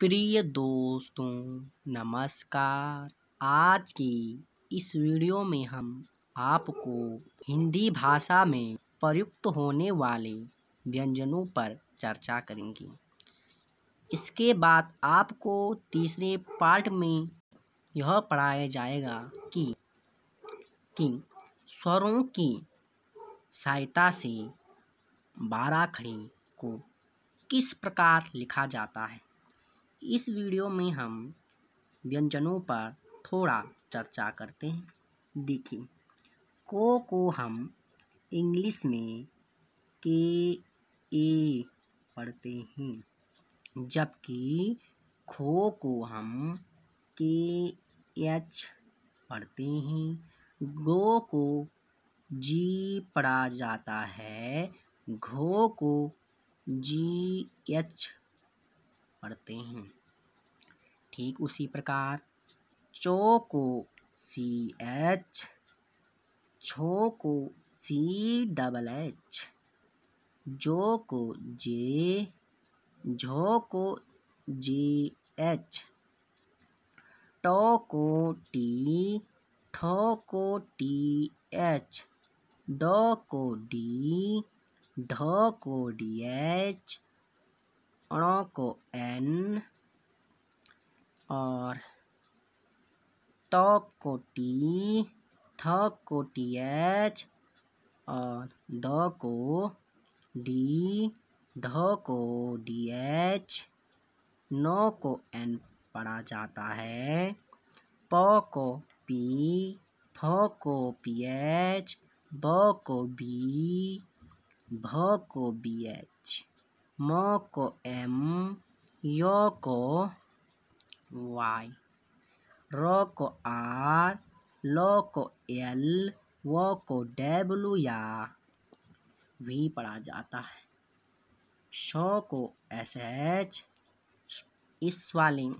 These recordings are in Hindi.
प्रिय दोस्तों नमस्कार आज की इस वीडियो में हम आपको हिंदी भाषा में प्रयुक्त होने वाले व्यंजनों पर चर्चा करेंगे इसके बाद आपको तीसरे पार्ट में यह पढ़ाया जाएगा कि कि स्वरों की सहायता से बारह खड़ी को किस प्रकार लिखा जाता है इस वीडियो में हम व्यंजनों पर थोड़ा चर्चा करते हैं देखिए को को हम इंग्लिश में के ए पढ़ते हैं जबकि खो को हम के एच पढ़ते हैं गो को जी पढ़ा जाता है घो को जी एच पढ़ते हैं ठीक उसी प्रकार चो को सी एच छो को सी डबल एच जो को जे झो को जे एच टो को टी ठो को टी एच डो को डी ढो को डी एच अणो को एन और तौक को टी को टी एच और द को डी ध को डी एच न को एन पढ़ा जाता है प को पी फ को पी एच ब को बी भ को बी एच म को एम य को वाई र को आर ल को एल व को डब्ल्यू या वी पढ़ा जाता है श को एस एच इसवालिंग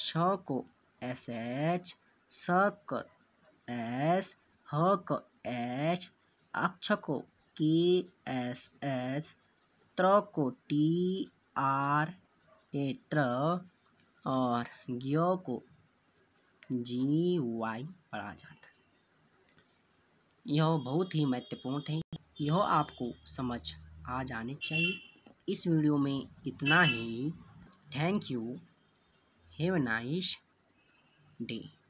श को एस एच स को एस ह को एच अक्ष को के एस एस त्र को टी आर ए त्र और ज्ञ को जी वाई पढ़ा जाता है यह बहुत ही महत्वपूर्ण थे यह आपको समझ आ जाने चाहिए इस वीडियो में इतना ही thank you have nice day